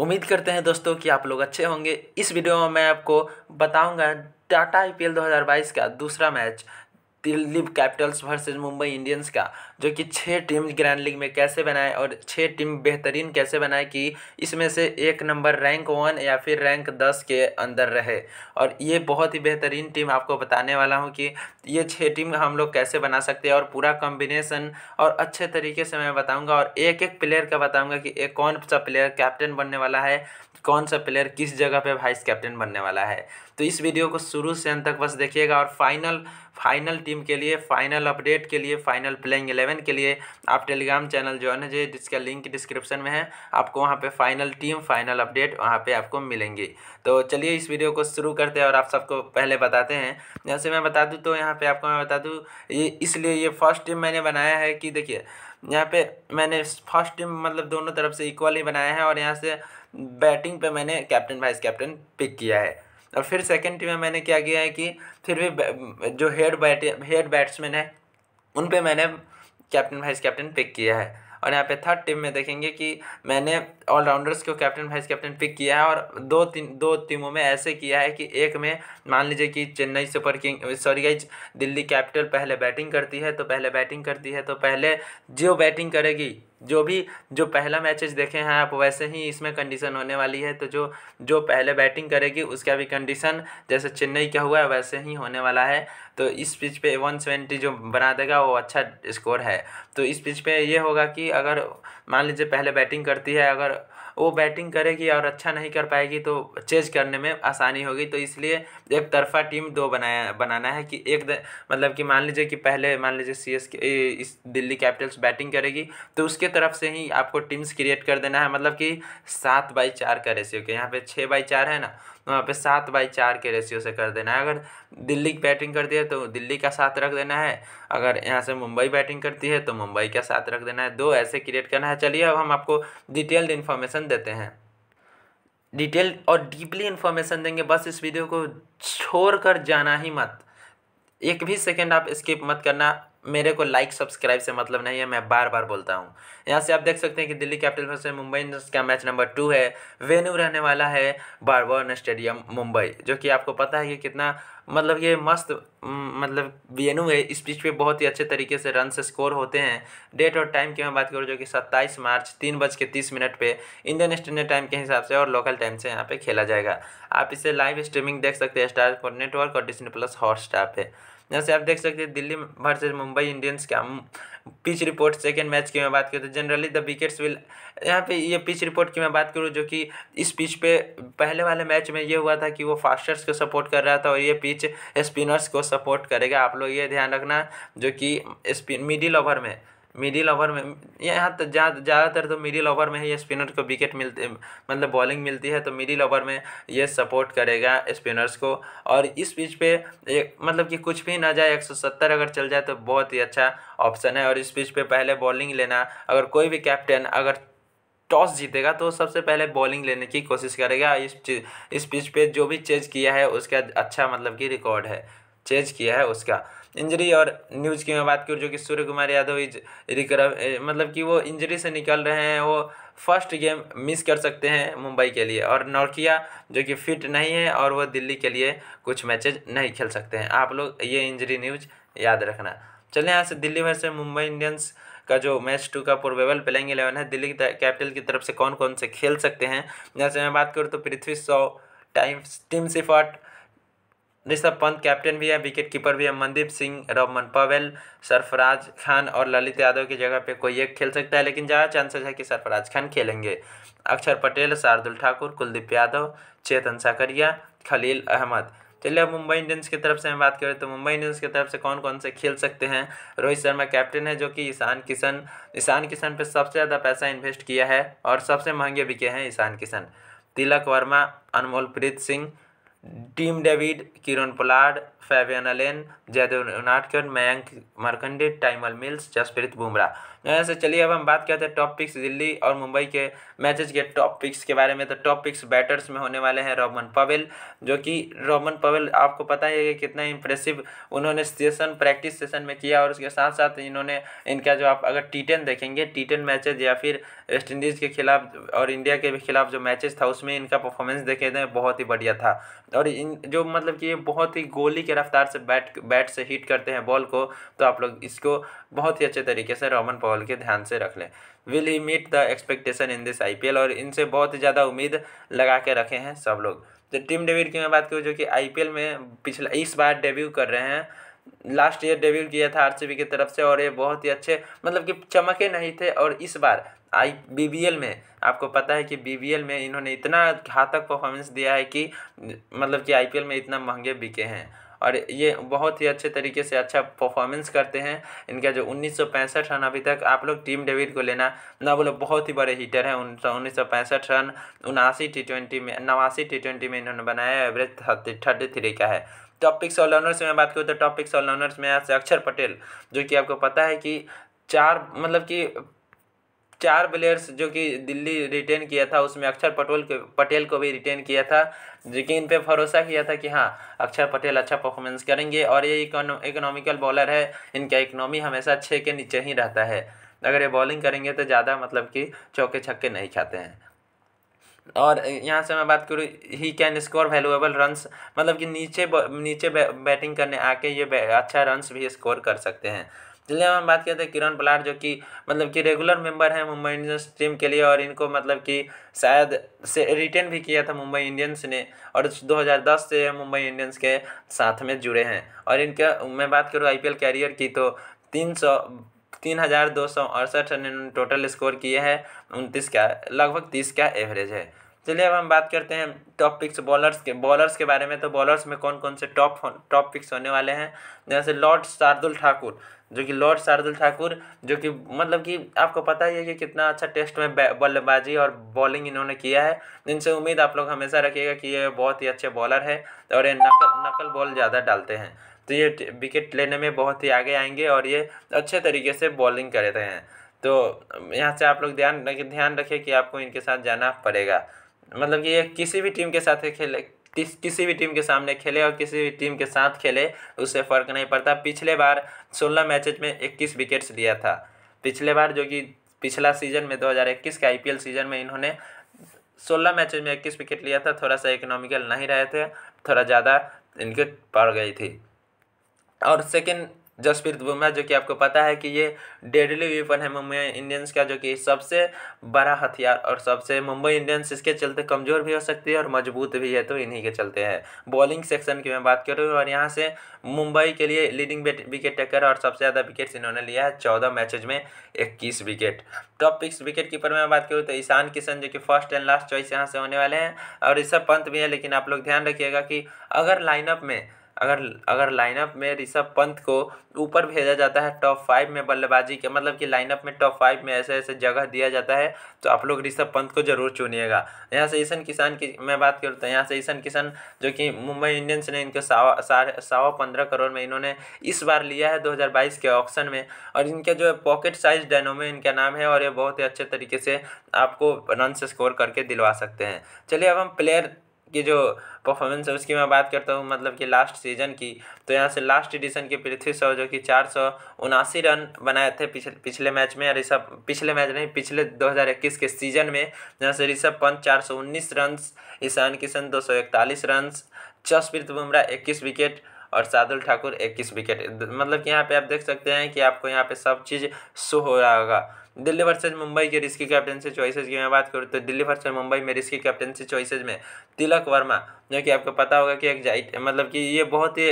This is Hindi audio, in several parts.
उम्मीद करते हैं दोस्तों कि आप लोग अच्छे होंगे इस वीडियो में मैं आपको बताऊंगा टाटा आई पी का दूसरा match Delhi capitals versus Mumbai Indians का जो कि छः टीम ग्रैंड लीग में कैसे बनाए और छः टीम बेहतरीन कैसे बनाए कि इसमें से एक नंबर रैंक वन या फिर रैंक दस के अंदर रहे और ये बहुत ही बेहतरीन टीम आपको बताने वाला हूँ कि ये छः टीम हम लोग कैसे बना सकते हैं और पूरा कॉम्बिनेसन और अच्छे तरीके से मैं बताऊँगा और एक एक प्लेयर का बताऊँगा कि एक कौन सा प्लेयर कैप्टन बनने वाला है कौन सा प्लेयर किस जगह पर वाइस कैप्टन बनने वाला है तो इस वीडियो को शुरू से अंत तक बस देखिएगा और फाइनल फाइनल टीम के लिए फाइनल अपडेट के लिए फाइनल प्लेइंग एलेवन के लिए आप टेलीग्राम चैनल ज्वाइन हो जाइए जिसका लिंक डिस्क्रिप्शन में है आपको वहाँ पे फाइनल टीम फाइनल अपडेट वहाँ पे आपको मिलेंगी तो चलिए इस वीडियो को शुरू करते हैं और आप सबको पहले बताते हैं जैसे मैं बता दूँ तो यहाँ पर आपको मैं बता दूँ ये इसलिए ये फर्स्ट टीम मैंने बनाया है कि देखिए यहाँ पे मैंने फर्स्ट टीम मतलब दोनों तरफ से इक्वल ही बनाया है और यहाँ से बैटिंग पे मैंने कैप्टन वाइस कैप्टन पिक किया है और फिर सेकेंड टीम में मैंने क्या किया है कि फिर भी जो हेड बैट हेड बैट्समैन है उन पर मैंने कैप्टन वाइस कैप्टन पिक किया है और यहाँ पे थर्ड टीम में देखेंगे कि मैंने ऑलराउंडर्स को कैप्टन वाइस कैप्टन पिक किया है और दो तीन दो टीमों में ऐसे किया है कि एक में मान लीजिए कि Chennai super king sorry guys Delhi capital पहले बैटिंग करती है तो पहले बैटिंग करती है तो पहले जो बैटिंग करेगी जो भी जो पहला मैचेज देखे हैं आप वैसे ही इसमें कंडीशन होने वाली है तो जो जो पहले बैटिंग करेगी उसका भी कंडीशन जैसे चेन्नई का हुआ है वैसे ही होने वाला है तो इस पिच पे वन सेवेंटी जो बना देगा वो अच्छा स्कोर है तो इस पिच पे ये होगा कि अगर मान लीजिए पहले बैटिंग करती है अगर वो बैटिंग करेगी और अच्छा नहीं कर पाएगी तो चेज करने में आसानी होगी तो इसलिए एक तरफा टीम दो बनाया बनाना है कि एक मतलब कि मान लीजिए कि पहले मान लीजिए सी एस इस दिल्ली कैपिटल्स बैटिंग करेगी तो उसके तरफ से ही आपको टीम्स क्रिएट कर देना है मतलब कि सात बाई चार का रेसियो के यहाँ पे छः बाई चार है ना वहाँ पे सात बाई चार के रेशियो से कर देना है अगर दिल्ली की बैटिंग करती है तो दिल्ली का साथ रख देना है अगर यहाँ से मुंबई बैटिंग करती है तो मुंबई का साथ रख देना है दो ऐसे क्रिएट करना है चलिए अब हम आपको डिटेल्ड इन्फॉर्मेशन देते हैं डिटेल और डीपली इन्फॉर्मेशन देंगे बस इस वीडियो को छोड़ कर जाना ही मत एक भी सेकेंड आप स्किप मत करना मेरे को लाइक सब्सक्राइब से मतलब नहीं है मैं बार बार बोलता हूँ यहाँ से आप देख सकते हैं कि दिल्ली कैपिटल से मुंबई इंडियंस का मैच नंबर टू है वेन्यू रहने वाला है बारबर्न स्टेडियम मुंबई जो कि आपको पता है कि कितना मतलब ये मस्त मतलब वेन्यू है इस पिच पे बहुत ही अच्छे तरीके से रन से स्कोर होते हैं डेट और टाइम की मैं बात करूँ जो कि सत्ताईस मार्च तीन बज के तीस मिनट पर इंडियन स्टैंडर्ड टाइम के हिसाब से और लोकल टाइम से यहाँ पर खेला जाएगा आप इसे लाइव स्ट्रीमिंग देख सकते हैं स्टार नेटवर्क और डिस्नी प्लस हॉट स्टार पे जैसे आप देख सकते हैं दिल्ली वर्सेज मुंबई इंडियंस का पिच रिपोर्ट सेकेंड मैच की मैं बात करूँ तो जनरली द विकेट्स विल यहाँ पे ये पिच रिपोर्ट की मैं बात करूँ जो कि इस पिच पे पहले वाले मैच में ये हुआ था कि वो फास्टर्स को सपोर्ट कर रहा था और ये पिच स्पिनर्स को सपोर्ट करेगा आप लोग ये ध्यान रखना जो कि स्पिन मिडिल ओवर में मिडिल ओवर में यहाँ तो ज़्यादातर तो मिडिल ओवर में ही स्पिनर को विकेट मिलते मतलब बॉलिंग मिलती है तो मिडिल ओवर में ये सपोर्ट करेगा स्पिनर्स को और इस पिच पे एक मतलब कि कुछ भी ना जाए 170 अगर चल जाए तो बहुत ही अच्छा ऑप्शन है और इस पिच पे पहले बॉलिंग लेना अगर कोई भी कैप्टन अगर टॉस जीतेगा तो सबसे पहले बॉलिंग लेने की कोशिश करेगा इस इस पिच पे जो भी चेज किया है उसका अच्छा मतलब कि रिकॉर्ड है चेज किया है उसका इंजरी और न्यूज़ की मैं बात करूँ जो कि सूर्य कुमार यादव इज रिकर मतलब कि वो इंजरी से निकल रहे हैं वो फर्स्ट गेम मिस कर सकते हैं मुंबई के लिए और नौकिया जो कि फिट नहीं है और वो दिल्ली के लिए कुछ मैचेज नहीं खेल सकते हैं आप लोग ये इंजरी न्यूज याद रखना चलिए यहाँ से दिल्ली से मुंबई इंडियंस का जो मैच टू का प्रोबेबल प्लेइंग इलेवन है दिल्ली कैपिटल की तरफ से कौन कौन से खेल सकते हैं जैसे मैं बात करूँ तो Prithvi Shaw time Tim Seifert Rishabh Pant captain भी है विकेट कीपर भी है मनदीप सिंह रमन पवेल सरफराज खान और ललित यादव की जगह पे कोई एक खेल सकता है लेकिन ज़्यादा चांसेस है कि सरफराज खान खेलेंगे अक्षर पटेल शार्दुल ठाकुर कुलदीप यादव चेतन साकरिया खलील अहमद चलिए अब मुंबई इंडियंस की तरफ से हम बात करें तो मुंबई इंडियंस की तरफ से कौन कौन से खेल सकते हैं रोहित शर्मा कैप्टन है जो कि ईशान किशन ईशान किशन पर सबसे ज़्यादा पैसा इन्वेस्ट किया है और सबसे महंगे बिके हैं Ishan Kishan Tilak Varma Anmol Preet Singh Tim David Kieron Pollard Fabian Allen Jaydev नाटकर मयंक मरकंडे टाइमल मिल्स जसप्रीत बुमराह यहाँ से चलिए अब हम बात करते हैं टॉप पिक्स दिल्ली और मुंबई के मैचेज के टॉप पिक्स के बारे में तो टॉप पिक्स बैटर्स में होने वाले हैं रोमन पवेल जो कि रोमन पवेल आपको पता ही है कि कितना इंप्रेसिव उन्होंने सेशन प्रैक्टिस सेशन में किया और उसके साथ साथ इन्होंने इनका जो आप अगर टी टेन देखेंगे टी टेन मैचेज या फिर वेस्ट इंडीज़ के खिलाफ और इंडिया के खिलाफ जो मैचेज था उसमें इनका परफॉर्मेंस देखे थे बहुत ही बढ़िया था और इन जो मतलब कि ये बहुत ही गोली की रफ्तार से बैट बैट से हिट करते हैं बॉल को तो आप लोग इसको बहुत ही अच्छे तरीके से रोमन पॉल के ध्यान से रख लें will he meet the expectation in this I और इनसे बहुत ही ज़्यादा उम्मीद लगा के रखे हैं सब लोग तो टीम डेविड की मैं बात करूँ जो कि आई में पिछला इस बार डेब्यू कर रहे हैं लास्ट ईयर डेब्यू किया था आरसीबी की तरफ से और ये बहुत ही अच्छे मतलब कि चमके नहीं थे और इस बार आई बीबीएल में आपको पता है कि बीबीएल में इन्होंने इतना घातक परफॉर्मेंस दिया है कि मतलब कि आईपीएल में इतना महंगे बिके हैं और ये बहुत ही अच्छे तरीके से अच्छा परफॉर्मेंस करते हैं इनका जो उन्नीस रन अभी तक आप लोग टीम डेविड को लेना ना बोलो बहुत ही बड़े हीटर हैं उन्नीस रन उनासी टी में नवासी टी में इन्होंने बनाया एवरेज थर्टी थ्री का है टॉपिक्स ऑल ऑलराउंडर्स में बात करूँ तो टॉपिक्स ऑल ऑलराउंडर्स में आज अक्षर पटेल जो कि आपको पता है कि चार मतलब कि चार प्लेयर्स जो कि दिल्ली रिटेन किया था उसमें अक्षर पटोल के पटेल को भी रिटेन किया था लेकिन इन पर भरोसा किया था कि हाँ अक्षर पटेल अच्छा परफॉर्मेंस करेंगे और ये इकोनॉमिकल बॉलर है इनका इकनॉमी हमेशा छः के नीचे ही रहता है अगर ये बॉलिंग करेंगे तो ज़्यादा मतलब कि चौके छक्के नहीं खाते हैं और यहाँ से मैं बात करूँ he can score valuable runs मतलब कि नीचे नीचे बैटिंग करने आके ये अच्छा रन्स भी स्कोर कर सकते हैं चलिए हम बात करते हैं किरण पलाट जो कि मतलब कि रेगुलर मेंबर हैं मुंबई इंडियंस टीम के लिए और इनको मतलब कि शायद से रिटेन भी किया था मुंबई इंडियंस ने और 2010 से मुंबई इंडियंस के साथ में जुड़े हैं और इनका मैं बात करूँ आई कैरियर की तो तीन सौ तीन हज़ार दो सौ अड़सठ इन्होंने टोटल स्कोर किए हैं उनतीस का लगभग तीस का एवरेज है चलिए अब हम बात करते हैं टॉप पिक्स बॉलर्स के बॉलर्स के बारे में तो बॉलर्स में कौन कौन से टॉप टॉप पिक्स होने वाले हैं जैसे लॉर्ड शार्दुल ठाकुर जो कि लॉर्ड शार्दुल ठाकुर जो कि मतलब कि आपको पता ही है कि कितना अच्छा टेस्ट में बल्लेबाजी और बॉलिंग इन्होंने किया है इनसे उम्मीद आप लोग हमेशा रखिएगा कि ये बहुत ही अच्छे बॉलर है और ये नकल नकल बॉल ज़्यादा डालते हैं तो ये विकेट लेने में बहुत ही आगे आएंगे और ये अच्छे तरीके से बॉलिंग करते हैं तो यहाँ से आप लोग ध्यान ध्यान रखें कि आपको इनके साथ जाना पड़ेगा मतलब कि ये किसी भी टीम के साथ खेले किस किसी भी टीम के सामने खेले और किसी भी टीम के साथ खेले उससे फ़र्क नहीं पड़ता पिछले बार सोलह मैचेज में इक्कीस विकेट्स लिया था पिछले बार जो कि पिछला सीजन में 2021 के आईपीएल सीजन में इन्होंने 16 मैचेज में 21 विकेट लिया था थोड़ा सा इकोनॉमिकल नहीं रहे थे थोड़ा ज़्यादा इनके पड़ गई थी और सेकेंड जसप्रीत बुमराह जो कि आपको पता है कि ये डेडली वेपन है मुंबई इंडियंस का जो कि सबसे बड़ा हथियार और सबसे मुंबई इंडियंस इसके चलते कमज़ोर भी हो सकती है और मजबूत भी है तो इन्हीं के चलते हैं बॉलिंग सेक्शन की मैं बात करूँ और यहाँ से मुंबई के लिए लीडिंग विकेट टेकर और सबसे ज़्यादा विकेट्स इन्होंने लिया है चौदह मैचेज में इक्कीस wicket top six wicketkeeper में बात करूँ तो ईशान किशन जो कि फर्स्ट एंड लास्ट चॉइस यहाँ से होने वाले हैं और ऋषभ पंत भी है लेकिन आप लोग ध्यान रखिएगा कि अगर लाइनअप में अगर अगर लाइनअप में ऋषभ पंत को ऊपर भेजा जाता है टॉप फाइव में बल्लेबाजी के मतलब कि लाइनअप में टॉप फाइव में ऐसे ऐसे जगह दिया जाता है तो आप लोग ऋषभ पंत को ज़रूर चुनिएगा यहाँ से ईशन किसान की मैं बात करता हूँ तो यहाँ से ईशन किसान जो कि मुंबई इंडियंस ने इनको सावा सवा पंद्रह करोड़ में इन्होंने इस बार लिया है दो के ऑप्शन में और इनका जो पॉकेट साइज डायनोमे इनका नाम है और ये बहुत ही अच्छे तरीके से आपको रन स्कोर करके दिलवा सकते हैं चलिए अब हम प्लेयर की जो परफॉर्मेंस है उसकी मैं बात करता हूँ मतलब कि लास्ट सीजन की तो यहाँ से लास्ट एडिशन के पृथ्वी शॉ जो कि चार सौ उनासी रन बनाए थे पिछले पिछले मैच में ऋषभ पिछले मैच नहीं पिछले 2021 के सीजन में जहाँ से ऋषभ पंत चार सौ उन्नीस रन ईशान किशन दो सौ इकतालीस रन जसप्रीत बुमराह इक्कीस विकेट और शादुल ठाकुर इक्कीस विकेट मतलब कि यहाँ पे आप देख सकते हैं कि आपको यहाँ पे सब चीज़ शो हो रहा होगा दिल्ली वर्सेज मुंबई के रिस्की कैप्टनसी चॉइसेज की मैं बात करूँ तो दिल्ली वर्सेज मुंबई में रिस्की कैप्टनसी चॉइसेज में तिलक वर्मा जो कि आपको पता होगा कि एक जाइट मतलब कि ये बहुत ही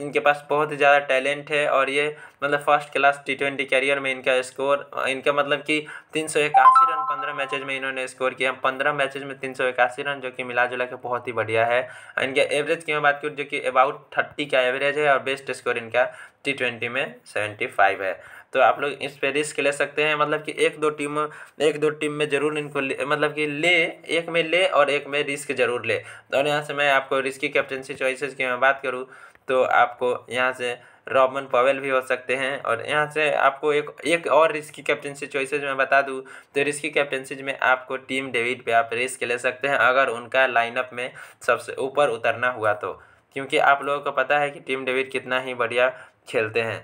इनके पास बहुत ही ज़्यादा टैलेंट है और ये मतलब first class T twenty career में इनका स्कोर इनका मतलब कि तीन सौ इक्यासी रन पंद्रह मैचेज में इन्होंने स्कोर किया पंद्रह मैचेज में तीन सौ इक्यासी रन जो कि मिला जुला के बहुत ही बढ़िया है इनके एवरेज की मैं बात करूँ जो कि अबाउट थर्टी का एवरेज है और बेस्ट स्कोर इनका टी ट्वेंटी में सेवेंटी फाइव है तो आप लोग इस पर रिस्क ले सकते हैं मतलब कि एक दो टीम एक दो टीम में ज़रूर इनको मतलब कि ले एक में ले और एक में रिस्क ज़रूर ले तो और यहाँ से मैं आपको रिस्की कैप्टनसी चॉइसेस की मैं बात करूँ तो आपको यहाँ से रॉबन पवेल भी हो सकते हैं और यहाँ से आपको एक एक और रिस्की कैप्टनसी चॉइसेज में बता दूँ तो रिस्की कैप्टनसीज में आपको टीम डेविड पे आप रिस्क ले सकते हैं अगर उनका लाइनअप में सबसे ऊपर उतरना हुआ तो क्योंकि आप लोगों को पता है कि टीम डेविड कितना ही बढ़िया खेलते हैं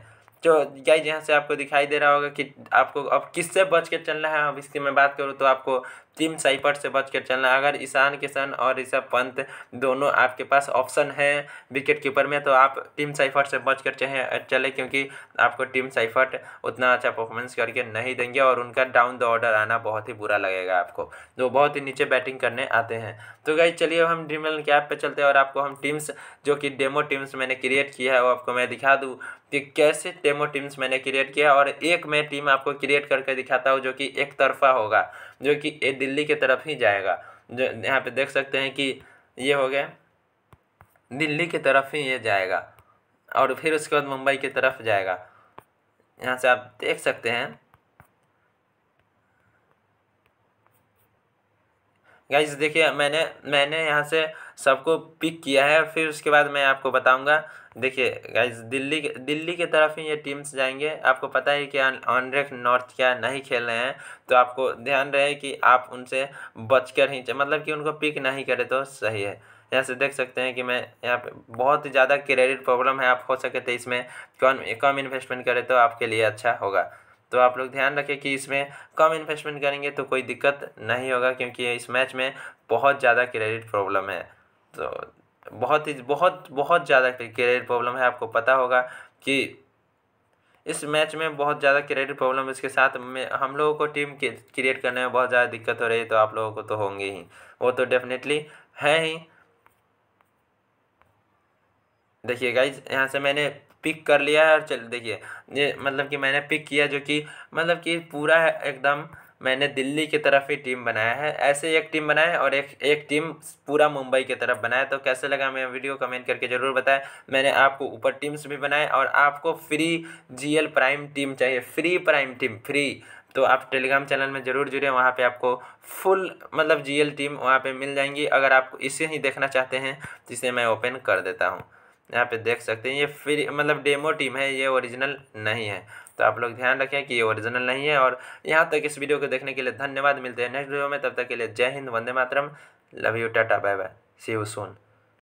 जो गाइज यहाँ से आपको दिखाई दे रहा होगा कि आपको अब किससे बच कर चलना है अब इसकी मैं बात करूँ तो आपको टीम साइपर से बच कर चलना है अगर ईशान किशन और ऋषभ पंत दोनों आपके पास ऑप्शन है विकेट कीपर में तो आप टीम साइफर से बच कर चाहे चले क्योंकि आपको टीम साइफर उतना अच्छा परफॉर्मेंस करके नहीं देंगे और उनका डाउन द ऑर्डर आना बहुत ही बुरा लगेगा आपको जो तो बहुत ही नीचे बैटिंग करने आते हैं तो गाइज चलिए अब हम ड्रीम इलेवन के ऐप पर चलते हैं और आपको हम टीम्स जो कि डेमो टीम्स मैंने क्रिएट किया है वो आपको मैं दिखा दूँ कि कैसे टेमो टीम्स मैंने क्रिएट किया और एक मैं टीम आपको क्रिएट करके दिखाता हूँ जो कि एक तरफा होगा जो कि ये दिल्ली की तरफ ही जाएगा जो यहाँ पे देख सकते हैं कि ये हो गया दिल्ली की तरफ ही ये जाएगा और फिर उसके बाद मुंबई की तरफ जाएगा यहाँ से आप देख सकते हैं गाइज देखिए मैंने मैंने यहाँ से सबको पिक किया है फिर उसके बाद मैं आपको बताऊंगा देखिए गाइज दिल्ली के दिल्ली की तरफ ही ये टीम्स जाएंगे आपको पता है कि ऑनरेक नॉर्थ क्या नहीं खेल रहे हैं तो आपको ध्यान रहे कि आप उनसे बचकर ही मतलब कि उनको पिक नहीं करें तो सही है यहाँ से देख सकते हैं कि मैं यहाँ पे बहुत ही ज़्यादा क्रेडिट प्रॉब्लम है आप हो सके तो इसमें कम कम इन्वेस्टमेंट करें तो आपके लिए अच्छा होगा तो आप लोग ध्यान रखें कि इसमें कम इन्वेस्टमेंट करेंगे तो कोई दिक्कत नहीं होगा क्योंकि इस मैच में बहुत ज़्यादा क्रेडिट प्रॉब्लम है तो बहुत ही बहुत बहुत ज़्यादा क्रेडिट प्रॉब्लम है आपको पता होगा कि इस मैच में बहुत ज़्यादा क्रेडिट प्रॉब्लम इसके साथ में हम लोगों को टीम क्रिएट करने में बहुत ज़्यादा दिक्कत हो रही है तो आप लोगों को तो होंगे ही वो तो डेफिनेटली है ही देखिए गाइज यहाँ से मैंने पिक कर लिया है और चल देखिए ये मतलब कि मैंने पिक किया जो कि मतलब कि पूरा एकदम मैंने दिल्ली की तरफ ही टीम बनाया है ऐसे एक टीम बनाया और एक एक टीम पूरा मुंबई की तरफ बनाया तो कैसे लगा मैं वीडियो कमेंट करके ज़रूर बताएं मैंने आपको ऊपर टीम्स भी बनाए और आपको फ्री जीएल प्राइम टीम चाहिए फ्री प्राइम टीम फ्री तो आप टेलीग्राम चैनल में ज़रूर जुड़े वहाँ पे आपको फुल मतलब जी टीम वहाँ पे मिल जाएंगी अगर आप इसे ही देखना चाहते हैं जिसे मैं ओपन कर देता हूँ यहाँ पे देख सकते हैं ये फ्री मतलब डेमो टीम है ये ओरिजिनल नहीं है तो आप लोग ध्यान रखें कि ये ओरिजिनल नहीं है और यहाँ तक इस वीडियो को देखने के लिए धन्यवाद मिलते हैं नेक्स्ट वीडियो में तब तक के लिए जय हिंद वंदे मातरम love you tata bye bye see you Son